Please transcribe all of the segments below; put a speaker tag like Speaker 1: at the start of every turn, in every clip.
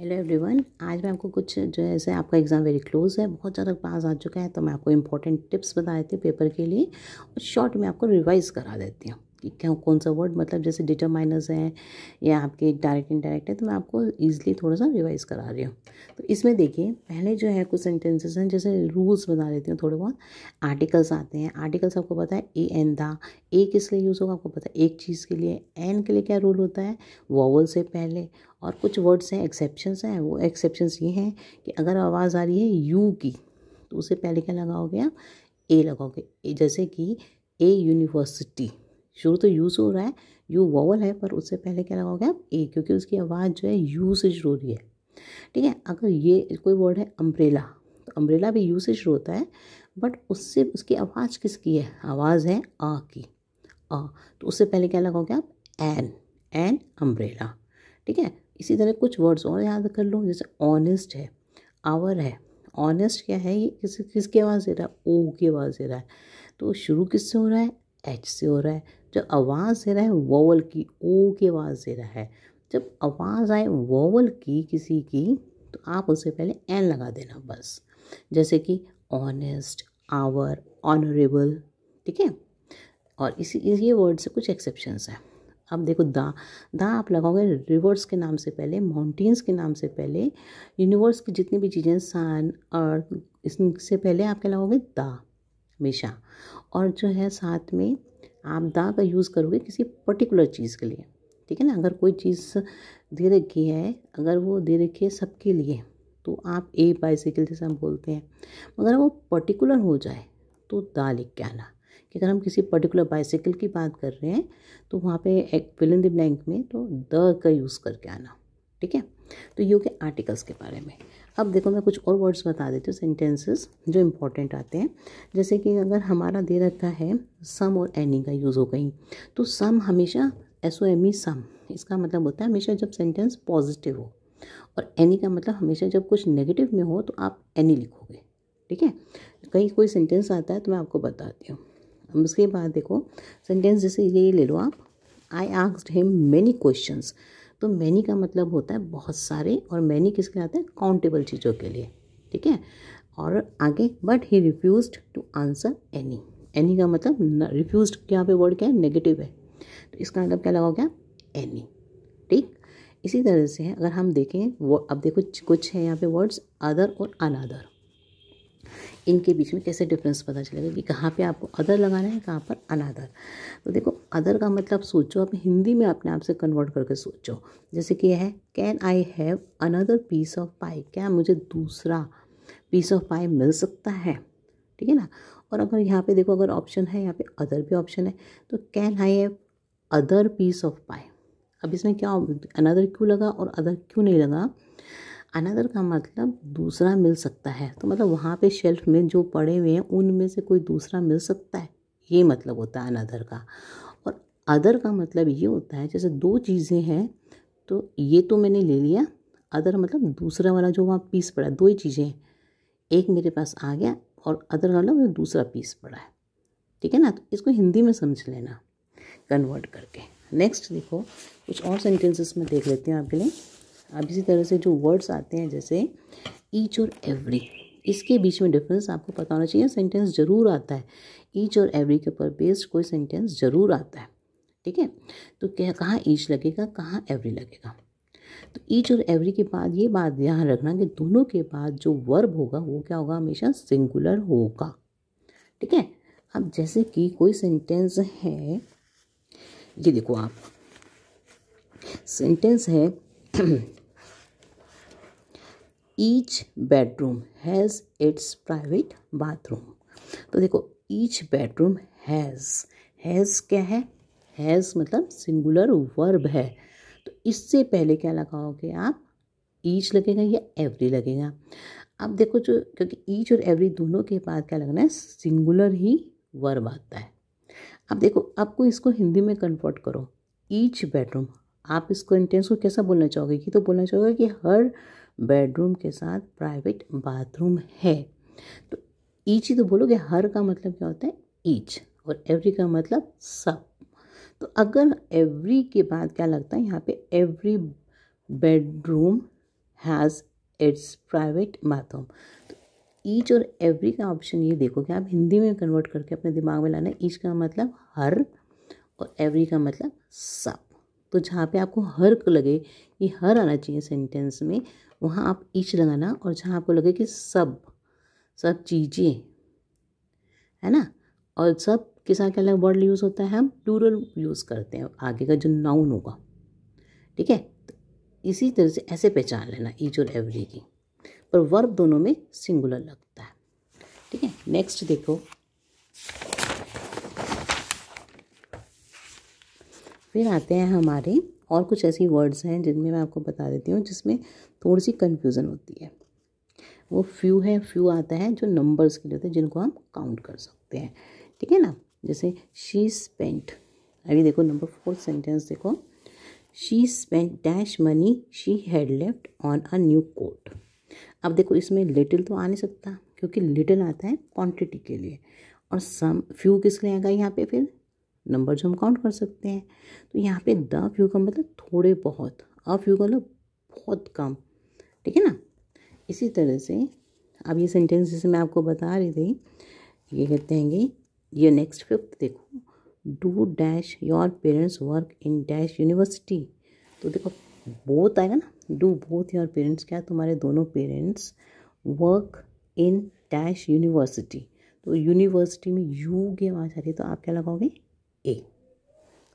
Speaker 1: Hello everyone आज मैं आपको कुछ जो है जैसे आपका एग्ज़ाम वेरी क्लोज है बहुत ज़्यादा पास आ चुका है तो मैं आपको इम्पोर्टेंट टिप्स बता देती हूँ पेपर के लिए और शॉर्ट में आपको रिवाइज़ करा देती हूँ क्या कौन सा वर्ड मतलब जैसे डिटरमाइनर्स हैं या आपके डायरेक्ट इनडायरेक्ट है तो मैं आपको ईजिली थोड़ा सा रिवाइज करा रही हूँ तो इसमें देखिए पहले जो है कुछ सेंटेंसेस हैं जैसे रूल्स बना देती हूँ थोड़े बहुत आर्टिकल्स आते हैं आर्टिकल्स आपको पता है ए एन दा ए किस लिए यूज़ होगा आपको पता है एक चीज़ के लिए एन के लिए क्या रूल होता है वॉवल से पहले और कुछ वर्ड्स हैं एक्सेप्शंस हैं वो एक्सेप्शंस ये हैं कि अगर आवाज़ आ रही है यू की तो उसे पहले क्या लगाओगे आप ए लगाओगे जैसे कि ए यूनिवर्सिटी शुरू तो यू से हो रहा है यू वॉवल है पर उससे पहले क्या लगाओगे आप ए क्योंकि उसकी आवाज़ जो है यू से शुरू हो रही है ठीक है अगर ये कोई वर्ड है अम्ब्रेला तो अम्ब्रेला भी यू से शुरू होता है बट उससे उसकी आवाज़ किसकी है आवाज़ है आ की आ तो उससे पहले क्या लगाओगे आप एन एन अम्ब्रेला ठीक है इसी तरह कुछ वर्ड्स और याद कर लो जैसे ऑनेस्ट है आवर है ऑनेस्ट क्या है ये किस किसकी आवाज़ दे रहा है ओ की आवाज़ दे रहा है तो शुरू किससे हो रहा है एच से हो रहा है जब आवाज़ दे रहा है वोवल की ओ की आवाज़ दे रहा है जब आवाज़ आए वोवल की किसी की तो आप उससे पहले एन लगा देना बस जैसे कि ऑनेस्ट आवर ऑनरेबल ठीक है और इसी ये वर्ड से कुछ एक्सेप्शंस हैं अब देखो दा दा आप लगाओगे रिवर्स के नाम से पहले माउंटेन्स के नाम से पहले यूनिवर्स की जितनी भी चीज़ें सन अर्थ इससे पहले आप क्या लगाओगे दा हमेशा और जो है साथ में आप दा का यूज़ करोगे किसी पर्टिकुलर चीज़ के लिए ठीक है ना अगर कोई चीज़ दे रखी है अगर वो दे रखी है सबके लिए तो आप ए बाइसाइकिल जैसे हम बोलते हैं मगर वो पर्टिकुलर हो जाए तो दा लिख के आना कि अगर हम किसी पर्टिकुलर बाइसाइकिल की बात कर रहे हैं तो वहाँ पे एक फिल इन द ब्लैंक में तो द का यूज़ करके आना ठीक है तो योग्य आर्टिकल्स के बारे में अब देखो मैं कुछ और वर्ड्स बता देती हूँ सेंटेंसेस जो इम्पोर्टेंट आते हैं जैसे कि अगर हमारा दे रखा है सम और एनी का यूज़ हो गई तो सम हमेशा एस ओ एम ई सम इसका मतलब होता है हमेशा जब सेंटेंस पॉजिटिव हो और एनी का मतलब हमेशा जब कुछ नेगेटिव में हो तो आप एनी लिखोगे ठीक है कहीं कोई सेंटेंस आता है तो मैं आपको बताती हूँ अब उसके बाद देखो सेंटेंस जैसे ये ले लो आप I asked him many questions तो मैनी का मतलब होता है बहुत सारे और मैनी किसके आते हैं काउंटेबल चीज़ों के लिए ठीक है और आगे but he refuse to answer any any का मतलब रिफ्यूज क्या पे वर्ड क्या है नेगेटिव है तो इसका मतलब क्या लगा हो गया एनी ठीक इसी तरह से है अगर हम देखें वो अब देखो कुछ है यहाँ पे वर्ड्स अदर और अनदर इनके बीच में कैसे डिफरेंस पता चलेगा कि कहाँ पे आपको अदर लगाना है कहाँ पर अनादर तो देखो अदर का मतलब सोचो आप हिंदी में अपने आप से कन्वर्ट करके सोचो जैसे कि है can I have another piece of pie क्या मुझे दूसरा पीस ऑफ पाई मिल सकता है ठीक है ना और अगर यहाँ पे देखो अगर ऑप्शन है यहाँ पे अदर भी ऑप्शन है तो can I have other piece of pie अब इसमें क्या अनदर क्यों लगा और अदर क्यों नहीं लगा अनदर का मतलब दूसरा मिल सकता है तो मतलब वहाँ पे शेल्फ में जो पड़े हुए हैं उनमें से कोई दूसरा मिल सकता है ये मतलब होता है अनदर का और अदर का मतलब ये होता है जैसे दो चीज़ें हैं तो ये तो मैंने ले लिया अदर मतलब दूसरा वाला जो वहाँ पीस पड़ा है दो ही चीज़ें एक मेरे पास आ गया और अदर का मतलब दूसरा पीस पड़ा है ठीक है ना तो इसको हिंदी में समझ लेना कन्वर्ट करके नेक्स्ट देखो कुछ और सेंटेंसेस में देख लेती हूँ आपके लिए अब इसी तरह से जो वर्ड्स आते हैं जैसे ईच और एवरी इसके बीच में डिफरेंस आपको पता होना चाहिए सेंटेंस ज़रूर आता है ईच और एवरी के ऊपर बेस्ड कोई सेंटेंस ज़रूर आता है ठीक है तो क्या कहाँ ईच लगेगा कहाँ एवरी लगेगा तो ईच और एवरी के बाद ये बात ध्यान रखना कि दोनों के बाद जो वर्ब होगा वो क्या होगा हमेशा सिंगुलर होगा ठीक है अब जैसे कि कोई सेंटेंस है ये देखो आप सेंटेंस है each bedroom has its private bathroom तो देखो ईच बेडरूम हैज़ हैज़ क्या है हैज़ मतलब सिंगुलर वर्ब है तो इससे पहले क्या लगाओगे आप ईच लगेगा या एवरी लगेगा अब देखो जो क्योंकि ईच और एवरी दोनों के बाद क्या लगना है सिंगुलर ही वर्ब आता है अब देखो आपको इसको हिंदी में कन्वर्ट करो ईच बेडरूम आप इसको इंटेंस को कैसा बोलना चाहोगे कि तो बोलना चाहोगे कि हर बेडरूम के साथ प्राइवेट बाथरूम है तो ईच ही तो बोलोगे हर का मतलब क्या होता है ईच और एवरी का मतलब सब तो अगर एवरी के बाद क्या लगता है यहाँ पे every bedroom has its private bathroom तो ईच और एवरी का ऑप्शन ये देखो कि आप हिंदी में कन्वर्ट करके अपने दिमाग में लाना ईच का मतलब हर और एवरी का मतलब सब तो जहाँ पे आपको हर लगे कि हर आना चाहिए सेंटेंस में वहाँ आप ईच लगाना और जहाँ आपको लगे कि सब सब चीज़ें है ना और सब के साथ क्या अलग वर्ड यूज़ होता है हम प्लूरल यूज़ करते हैं आगे का जो नाउन होगा ठीक है तो इसी तरह से ऐसे पहचान लेना ईच और एवरी की पर वर्ब दोनों में सिंगुलर लगता है ठीक है नेक्स्ट देखो फिर आते हैं हमारे और कुछ ऐसी वर्ड्स हैं जिनमें मैं आपको बता देती हूँ जिसमें थोड़ी सी कन्फ्यूज़न होती है वो फ्यू है फ्यू आता है जो नंबर्स के लिए होते हैं जिनको हम काउंट कर सकते हैं ठीक है ना जैसे शी स्पेंट अभी देखो नंबर फोर सेंटेंस देखो she spent dash money she had left on a new coat अब देखो इसमें लिटिल तो आ नहीं सकता क्योंकि लिटिल आता है क्वांटिटी के लिए और सम फ्यू किस लिए आएगा यहाँ पे फिर नंबर जो हम काउंट कर सकते हैं तो यहाँ पे द फ्यू का मतलब थोड़े बहुत अ फ्यू का मतलब बहुत कम ठीक है ना इसी तरह से अब ये सेंटेंस जैसे मैं आपको बता रही थी ये कहते हैं कि ये नेक्स्ट फिफ्थ देखो do dash your parents work in dash university तो देखो बोथ आएगा ना डू बोथ योर पेरेंट्स क्या तुम्हारे दोनों parents work in dash university तो यूनिवर्सिटी में यू गेम आ आ रही है तो आप क्या लगाओगे ए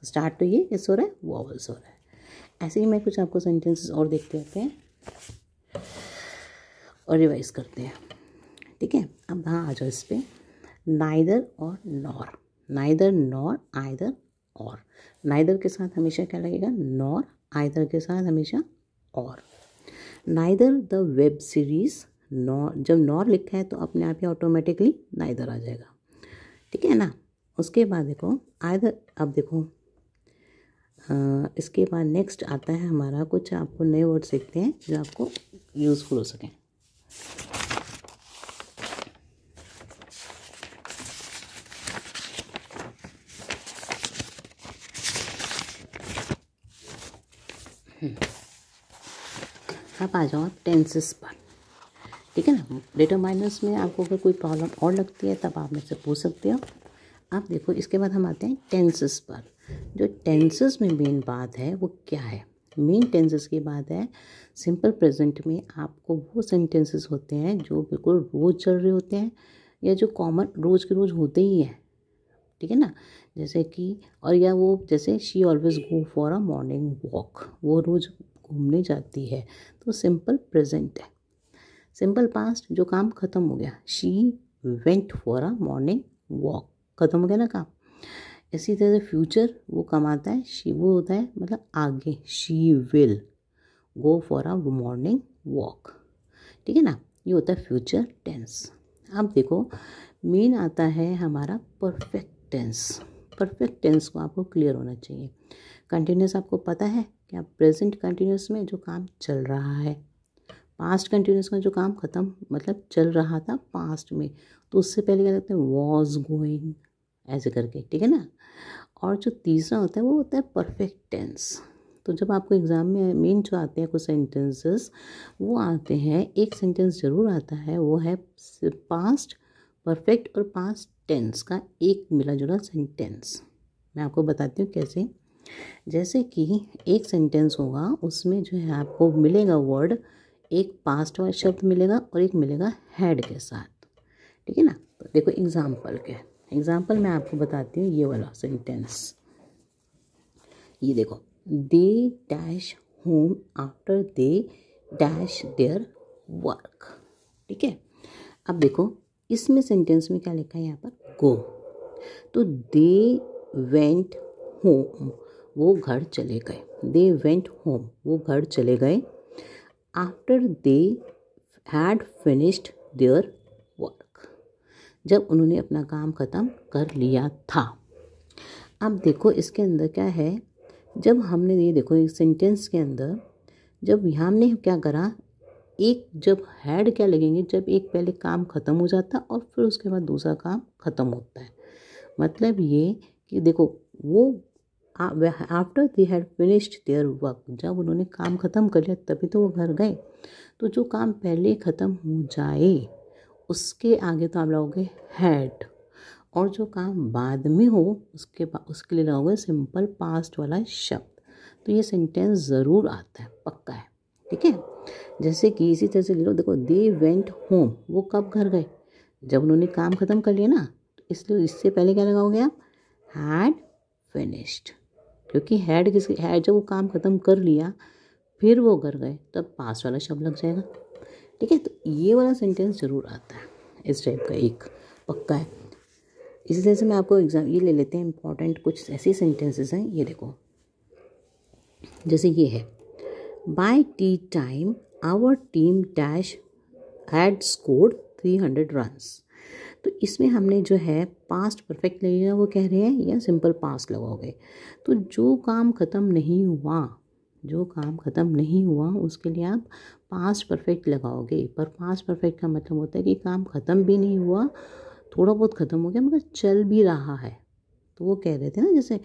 Speaker 1: स्टार्ट तो ये किस हो रहा है वॉवल्स हो रहा है ऐसे ही मैं कुछ आपको सेंटेंसेस और देखते रहते हैं और रिवाइज करते हैं ठीक है अब हाँ आ जाओ इस पर नाइदर और नॉर नाइदर नॉर आइदर और नाइदर के साथ हमेशा क्या लगेगा नॉर आइदर के साथ हमेशा और neither the web series nor जब नॉर लिखा है तो अपने आप ही ऑटोमेटिकली नाइदर आ जाएगा ठीक है ना उसके बाद देखो आयदर अब देखो आ, इसके बाद नेक्स्ट आता है हमारा कुछ आपको नए वर्ड सीखते हैं जो आपको यूज़फुल हो सकें आप हम्म। आ जाओ आप टेंसेस पर ठीक है ना डेटा माइनस में आपको अगर कोई प्रॉब्लम और लगती है तब आप से पूछ सकते हो अब देखो इसके बाद हम आते हैं टेंसेस पर जो टेंसेस में मेन बात है वो क्या है मेन टेंसेस की बात है सिंपल प्रेजेंट में आपको वो सेंटेंसेस होते हैं जो बिल्कुल रोज़ चल रहे होते हैं या जो कॉमन रोज़ के रोज़ होते ही हैं ठीक है ना जैसे कि और या वो जैसे she always go for a morning walk वो रोज़ घूमने जाती है तो सिंपल प्रेजेंट है सिंपल पास्ट जो काम ख़त्म हो गया she went for a morning walk ख़त्म हो गया ना काम इसी तरह से फ्यूचर वो कमाता है शी वो होता है मतलब आगे she will go for a morning walk ठीक है ना ये होता है फ्यूचर टेंस अब देखो मेन आता है हमारा परफेक्ट टेंस परफेक्ट टेंस को आपको क्लियर होना चाहिए कंटिन्यूस आपको पता है कि आप प्रेजेंट कंटिन्यूस में जो काम चल रहा है पास्ट कंटिन्यूस का जो काम ख़त्म मतलब चल रहा था पास्ट में तो उससे पहले क्या लगता है वॉज गोइंग ऐसे करके ठीक है ना और जो तीसरा होता है वो होता है परफेक्ट टेंस तो जब आपको एग्ज़ाम में मेन जो आते हैं कुछ सेंटेंसेस वो आते हैं एक सेंटेंस ज़रूर आता है वो है पास्ट परफेक्ट और पास्ट टेंस का एक मिला जुला सेंटेंस मैं आपको बताती हूँ कैसे जैसे कि एक सेंटेंस होगा उसमें जो है आपको मिलेगा वर्ड एक पास्ट वाला शब्द मिलेगा और एक मिलेगा हेड के साथ ठीक है ना तो देखो एग्ज़ाम्पल के एग्ज़ाम्पल मैं आपको बताती हूँ ये वाला सेंटेंस ये देखो they dash home after they dash their work ठीक है अब देखो इसमें सेंटेंस में क्या लिखा है यहाँ पर गो तो दे वेंट होम वो घर चले गए दे वेंट होम वो घर चले गए after they had finished their जब उन्होंने अपना काम ख़त्म कर लिया था अब देखो इसके अंदर क्या है जब हमने ये देखो एक सेंटेंस के अंदर जब हमने क्या करा एक जब हैड क्या लगेंगे जब एक पहले काम ख़त्म हो जाता और फिर उसके बाद दूसरा काम ख़त्म होता है मतलब ये कि देखो वो after they had finished their work जब उन्होंने काम ख़त्म कर लिया तभी तो वो घर गए तो जो काम पहले ख़त्म हो जाए उसके आगे तो आप लगाओगे हैड और जो काम बाद में हो उसके उसके लिए लगाओगे सिंपल पास्ट वाला शब्द तो ये सेंटेंस ज़रूर आता है पक्का है ठीक है जैसे कि इसी तरह से ले लो देखो दे वेंट होम वो कब घर गए जब उन्होंने काम ख़त्म कर लिया ना तो इसलिए इससे पहले क्या लगाओगे आप हैड फिनिश्ड क्योंकि हैड किसी हैड जब वो काम ख़त्म कर लिया फिर वो घर गए तब पास वाला शब्द लग जाएगा ठीक है तो ये वाला सेंटेंस ज़रूर आता है इस टाइप का एक पक्का है इसी तरह से मैं आपको एग्जाम ये ले लेते हैं इंपॉर्टेंट कुछ ऐसे सेंटेंसेस हैं ये देखो जैसे ये है by tea time our team dash had score three hundred run तो इसमें हमने जो है पास्ट परफेक्ट लगेगा वो कह रहे हैं या सिंपल पास्ट लगाओगे तो जो काम ख़त्म नहीं हुआ जो काम ख़त्म नहीं हुआ उसके लिए आप पास परफेक्ट लगाओगे पर पास परफेक्ट का मतलब होता है कि काम ख़त्म भी नहीं हुआ थोड़ा बहुत ख़त्म हो गया मगर चल भी रहा है तो वो कह रहे थे ना जैसे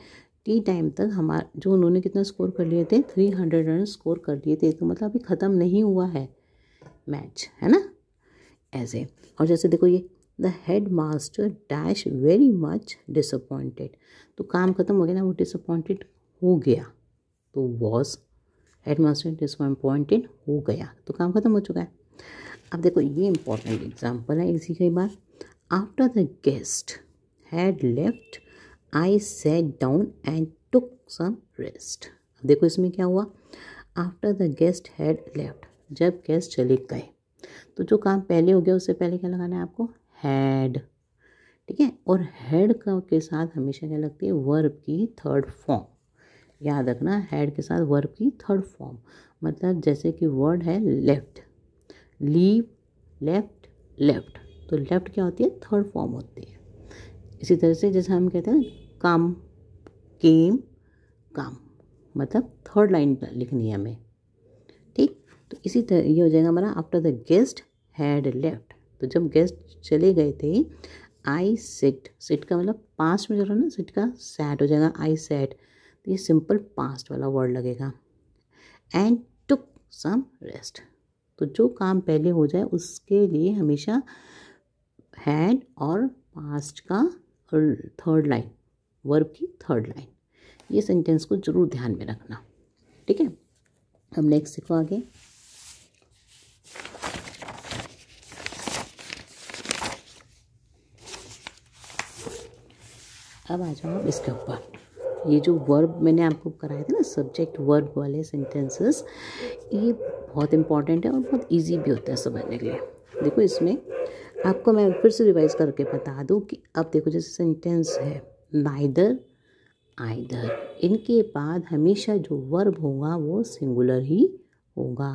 Speaker 1: टी टाइम तक हमारा जो उन्होंने कितना स्कोर कर लिए थे थ्री हंड्रेड रन स्कोर कर लिए थे तो मतलब अभी ख़त्म नहीं हुआ है मैच है ना ऐसे और जैसे देखो ये the head master dash very much disappointed तो काम ख़त्म हो गया ना वो डिसअपॉइंटेड हो गया तो वॉज एडमोस्ट्रेट इसको हम पॉइंट इन हो गया तो काम खत्म हो चुका है अब देखो ये इंपॉर्टेंट एग्जाम्पल है इसी के बाद after the guest had left I set down and took some rest अब देखो इसमें क्या हुआ after the guest had left जब गेस्ट चले गए तो जो काम पहले हो गया उससे पहले क्या लगाना है आपको हैड ठीक है और हेड का के साथ हमेशा क्या लगती है वर्ब की थर्ड फॉर्म याद रखना हैड के साथ वर्ब की थर्ड फॉर्म मतलब जैसे कि वर्ड है लेफ्ट लीव लेफ्ट लेफ्ट तो लेफ्ट क्या होती है थर्ड फॉर्म होती है इसी तरह से जैसे हम कहते हैं कम केम कम मतलब थर्ड लाइन लिखनी है हमें ठीक तो इसी तरह ये हो जाएगा हमारा after the guest had left तो जब गेस्ट चले गए थे आई सिट सिट का मतलब पास्ट में जो है ना सिट का सैट हो जाएगा आई सेट तो ये सिंपल पास्ट वाला वर्ड लगेगा एंड टुक सम रेस्ट तो जो काम पहले हो जाए उसके लिए हमेशा हैड और पास्ट का थर्ड लाइन वर्ब की थर्ड लाइन ये सेंटेंस को जरूर ध्यान में रखना ठीक है अब नेक्स्ट सीखो आगे अब आ जाओ इसके ऊपर ये जो वर्ब मैंने आपको कराया था ना सब्जेक्ट वर्ब वाले सेंटेंसेस ये बहुत इंपॉर्टेंट है और बहुत ईजी भी होता है समझने के लिए देखो इसमें आपको मैं फिर से रिवाइज करके बता दूँ कि अब देखो जैसे सेंटेंस है नाइदर आइदर इनके बाद हमेशा जो वर्ब होगा वो सिंगुलर ही होगा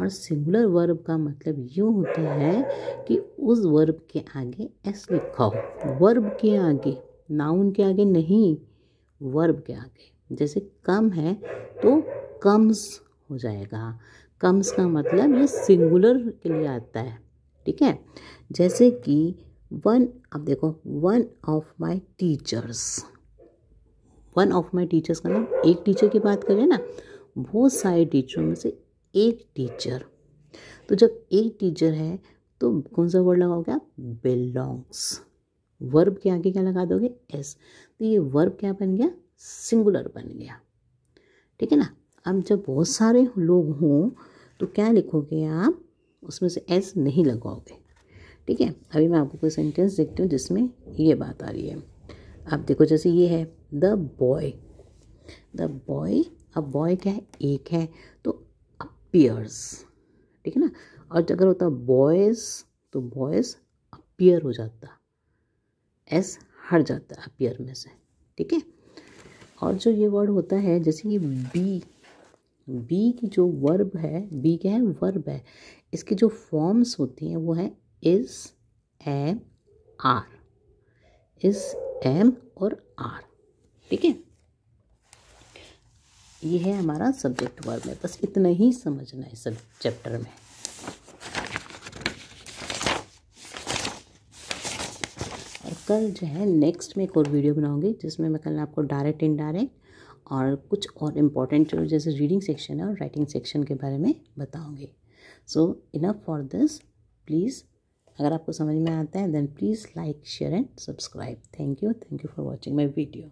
Speaker 1: और सिंगुलर वर्ब का मतलब यूँ होता है कि उस वर्ब के आगे एस लिखा हो वर्ब के आगे नाउन के आगे नहीं वर्ब के आगे जैसे कम है तो कम्स हो जाएगा कम्स का मतलब ये सिंगुलर के लिए आता है ठीक है जैसे कि वन अब देखो one of my teachers one of my teachers का नाम एक टीचर की बात करें ना बहुत सारे टीचरों में से एक टीचर तो जब एक टीचर है तो कौन सा वर्ड लगाओगे आप बिलोंग्स वर्ब के आगे क्या लगा दोगे एस तो ये वर्ब क्या बन गया सिंगुलर बन गया ठीक है ना अब जब बहुत सारे लोग हों तो क्या लिखोगे आप उसमें से एस नहीं लगाओगे ठीक है अभी मैं आपको कोई सेंटेंस देखती हूँ जिसमें ये बात आ रही है आप देखो जैसे ये है द बॉय द बॉय अब बॉय क्या है एक है तो अपियर्स ठीक है ना और अगर होता बॉयज़ तो बॉयज़ अपियर हो जाता एस हट जाता है अपियर में से ठीक है और जो ये वर्ड होता है जैसे कि बी बी की जो वर्ब है बी क्या है वर्ब है इसके जो फॉर्म्स होती हैं वो है is am are is am और आर ठीक है ये है हमारा सब्जेक्ट वर्ब में बस इतना ही समझना है सब चैप्टर में कल जो है नेक्स्ट में एक और वीडियो बनाऊंगी जिसमें मैं कल आपको डायरेक्ट इनडायरेक्ट और कुछ और इम्पॉर्टेंट जैसे रीडिंग सेक्शन है और राइटिंग सेक्शन के बारे में बताऊंगी so enough for this please अगर आपको समझ में आता है then please like share and subscribe thank you thank you for watching my video